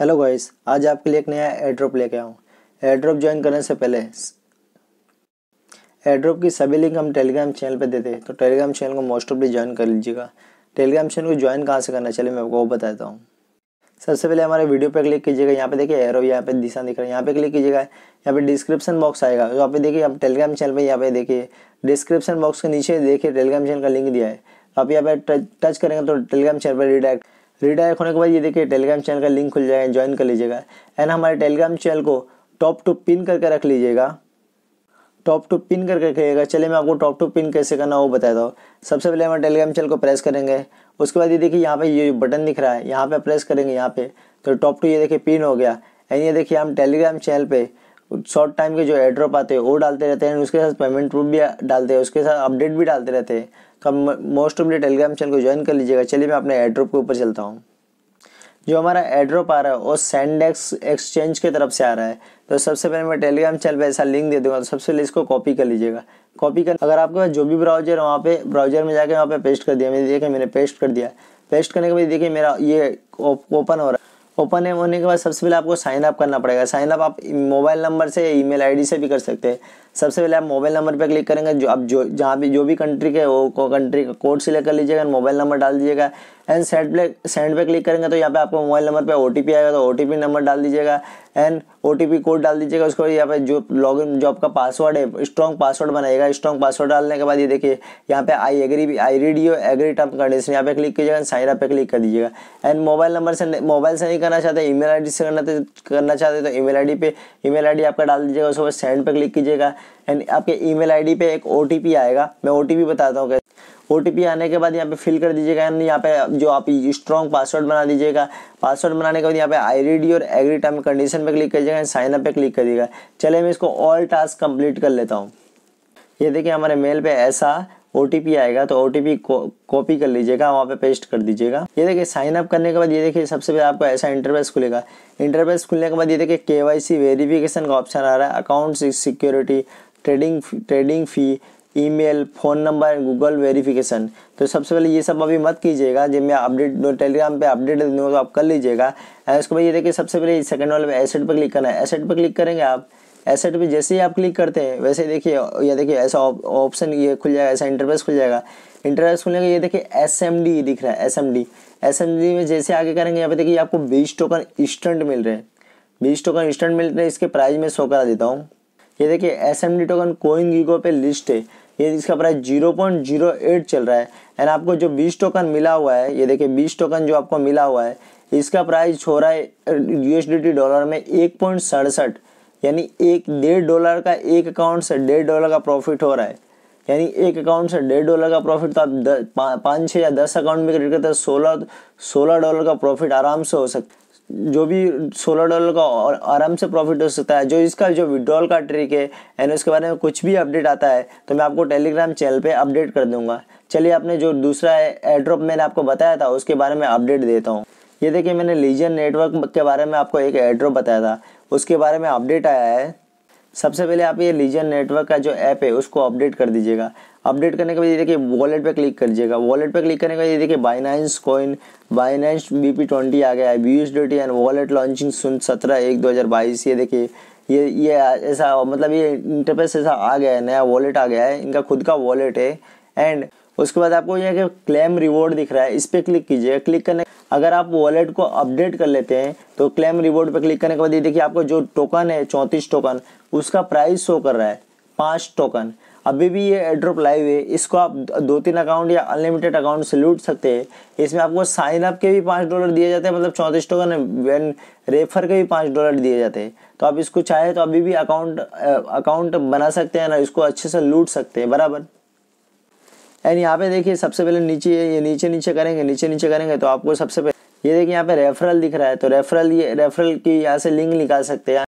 hello guys आज आपके लिए एक नया एड्रॉप लेके आऊँ एड्रॉप ज्वाइन करने से पहले एड्रॉप की सभी लिंक हम टेलीग्राम चैनल पे देते हैं तो टेलीग्राम चैनल को मोस्ट ऑफली ज्वाइन कर लीजिएगा टेलीग्राम चैनल को ज्वाइन कहाँ से करना चलिए मैं आपको वो बताता हूँ सबसे पहले हमारे वीडियो पे क्लिक कीजिएगा यहाँ पे देखिए एरो यहाँ पे दिशा दिख रहा है यहाँ पे क्लिक कीजिएगा यहाँ पे डिस्क्रिप्शन बॉक्स आएगा तो आप देखिए आप टेलीग्राम चैनल पे यहाँ पे देखिए डिस्क्रिप्शन बॉक्स के नीचे देखिए टेलीग्राम चैनल का लिंक दिया है आप यहाँ पे टच करेंगे तो टेलीग्राम चैनल पर डिडायरेक्ट रीडायरेक्ट होने के बाद ये देखिए टेलीग्राम चैनल का लिंक खुल जाएगा ज्वाइन कर लीजिएगा एंड हमारे टेलीग्राम चैनल को टॉप टू पिन करके रख लीजिएगा टॉप टू पिन करके रखिएगा चलिए मैं आपको टॉप टू पिन कैसे करना वो बताता हूँ सबसे पहले हमारे टेलीग्राम चैनल को प्रेस करेंगे उसके बाद ये देखिए यहाँ पे ये बटन दिख रहा है यहाँ पे प्रेस करेंगे यहाँ पे तो टॉप टू ये देखिए पिन हो गया एंड ये देखिए हम टेलीग्राम चैनल पे शॉर्ट टाइम के जो एड्रॉप आते हैं वो डालते रहते हैं उसके साथ पेमेंट प्रूफ भी डालते हैं उसके साथ अपडेट भी डालते रहते हैं तो most of the Telegram channel को ज्वाइन कर लीजिएगा चलिए मैं अपने एड्रॉप के ऊपर चलता हूँ जो हमारा एड्रॉप आ रहा है वो सैंडेक्स एक्सचेंज की तरफ से आ रहा है तो सबसे पहले मैं टेलीग्राम चैनल पर ऐसा लिंक दे दूंगा तो सबसे पहले इसको कॉपी कर लीजिएगा कॉपी कर अगर आपके पास जो भी ब्राउजर है वहाँ पे ब्राउजर में जाके वहाँ पे पेस्ट कर दिया मैंने देखा मैंने पेस्ट कर दिया पेस्ट करने के बाद देखिए मेरा ये ओपन हो रहा है ओपन होने के बाद सबसे पहले आपको साइन अप करना पड़ेगा साइन अप आप मोबाइल नंबर से ईमेल आईडी से भी कर सकते हैं सबसे पहले आप मोबाइल नंबर पर क्लिक करेंगे जो आप जो जहाँ भी जो भी कंट्री के वो कंट्री का कोड सिलेक्ट कर लीजिएगा मोबाइल नंबर डाल दीजिएगा एंड सेंड पे सेंड पे क्लिक करेंगे तो यहाँ पे आपको मोबाइल नंबर पे ओ आएगा तो ओ नंबर डाल दीजिएगा एंड ओ कोड डाल दीजिएगा उसको यहाँ पे जो लॉगिन जो आपका पासवर्ड है स्ट्रॉन्ग पासवर्ड बनाएगा स्ट्रॉन्ग पासवर्ड डालने के बाद ये देखिए यहाँ पे I agree I read you agree term condition यहाँ पे क्लिक कीजिएगा एंड साइन अप पे क्लिक कर दीजिएगा एंड मोबाइल नंबर से मोबाइल से नहीं करना चाहते ईमेल आईडी से करना करना चाहते तो ईमेल आईडी पे ईमेल आईडी आपका डाल दीजिएगा उसके बाद सेंड पे क्लिक कीजिएगा एंड आपके ईमेल आईडी पे एक ओ आएगा मैं ओ बताता हूँ ओ आने के बाद यहाँ पे फिल कर दीजिएगा यानी यहाँ पे जो आप स्ट्रॉन्ग पासवर्ड बना दीजिएगा पासवर्ड बनाने के बाद यहाँ पे आई और एग्री टर्म कंडीशन पे क्लिक करिएगा साइन अप पे क्लिक करिएगा चले मैं इसको ऑल टास्क कंप्लीट कर लेता हूँ ये देखिए हमारे मेल पे ऐसा ओ आएगा तो ओ टी कॉपी कर लीजिएगा वहाँ पे पेस्ट कर दीजिएगा ये देखिए साइन अप करने के बाद ये देखिए सबसे पहले आपको ऐसा इंटरफेस खुलेगा इंटरफेस खुलने के बाद ये देखिए के वाई सी वेरिफिकेशन का ऑप्शन आ रहा है account security trading trading fee email phone number and Google verification तो सबसे पहले ये सब अभी मत कीजिएगा जब मैं अपडेट टेलीग्राम पे अपडेट देने तो आप कर लीजिएगा उसके बाद ये देखिए सबसे पहले सेकंड वाले एसेट पर क्लिक करना है एसेट पर क्लिक करेंगे आप एसेट पे जैसे ही आप क्लिक करते हैं वैसे देखिए ये देखिए ऐसा ऑप्शन ये खुल जाएगा ऐसा इंटरफेस खुल जाएगा इंटरफेस का ये देखिए एस दिख रहा है एस एम में जैसे आगे करेंगे यहाँ पे देखिए आपको बीस टोकन इंस्टेंट मिल रहे हैं बीस टोकन इंस्टेंट मिल रहे हैं इसके प्राइस में शो करा देता हूँ ये देखिए एस टोकन कोइन गीगो पे लिस्ट है ये इसका price zero point zero eight चल रहा है एंड आपको जो बीस टोकन मिला हुआ है ये देखिए बीस टोकन जो आपको मिला हुआ है इसका प्राइस हो रहा है यू डॉलर में एक पॉइंट सड़सठ यानी एक डेढ़ डॉलर का एक अकाउंट से डेढ़ डॉलर का प्रॉफिट हो रहा है यानी एक अकाउंट से डेढ़ डॉलर का प्रॉफिट तो आप पाँच छः या दस अकाउंट में क्रेडिट करते हैं सोलह सोलह डॉलर का प्रॉफिट आराम से हो सकता है जो भी सोलह डॉलर का और आराम से प्रॉफिट हो सकता है जो इसका जो विड्रॉल का ट्रिक है एंड उसके बारे में कुछ भी अपडेट आता है तो मैं आपको टेलीग्राम चैनल पे अपडेट कर दूंगा चलिए आपने जो दूसरा एड्रॉप मैंने आपको बताया था उसके बारे में अपडेट देता हूँ ये देखिए मैंने लीजन नेटवर्क के बारे में आपको एक एड्रॉप बताया था उसके बारे में अपडेट आया है सबसे पहले आप ये लीजन नेटवर्क का जो ऐप है उसको अपडेट कर दीजिएगा अपडेट करने के बाद ये देखिए वॉलेट पे क्लिक करिएगा वॉलेट पे क्लिक करने के बाद ये देखिए Binance coin Binance B P twenty आ गया है B S D and wallet launching सुन सत्रह एक दो हज़ार बाईस ये देखिए ये ये ऐसा मतलब ये इंटरफेस ऐसा आ गया है नया वॉलेट आ गया है इनका खुद का वॉलेट है एंड उसके बाद आपको यहाँ क्लेम रिवॉर्ड दिख रहा है इस पर क्लिक कीजिएगा क्लिक करने अगर आप वॉलेट को अपडेट कर लेते हैं तो क्लेम रिवॉर्ड पर क्लिक करने के बाद ये देखिए आपका जो टोकन है चौंतीस टोकन उसका प्राइस शो कर रहा है पाँच टोकन अभी भी ये एड्रॉप लाइव है इसको आप दो तीन अकाउंट या अनलिमिटेड अकाउंट से लूट सकते हैं इसमें आपको साइन अप के भी पाँच डॉलर दिए जाते हैं मतलब चौंतीस टोकन वैन रेफर के भी पाँच डॉलर दिए जाते हैं तो आप इसको चाहे तो अभी भी अकाउंट अकाउंट बना सकते हैं ना इसको अच्छे से लूट सकते हैं बराबर एंड यहाँ पे देखिए सबसे पहले नीचे ये नीचे नीचे करेंगे नीचे नीचे करेंगे तो आपको सबसे पहले ये देखिए यहाँ पे रेफरल दिख रहा है तो रेफरल ये रेफरल की यहाँ से लिंक निकाल सकते हैं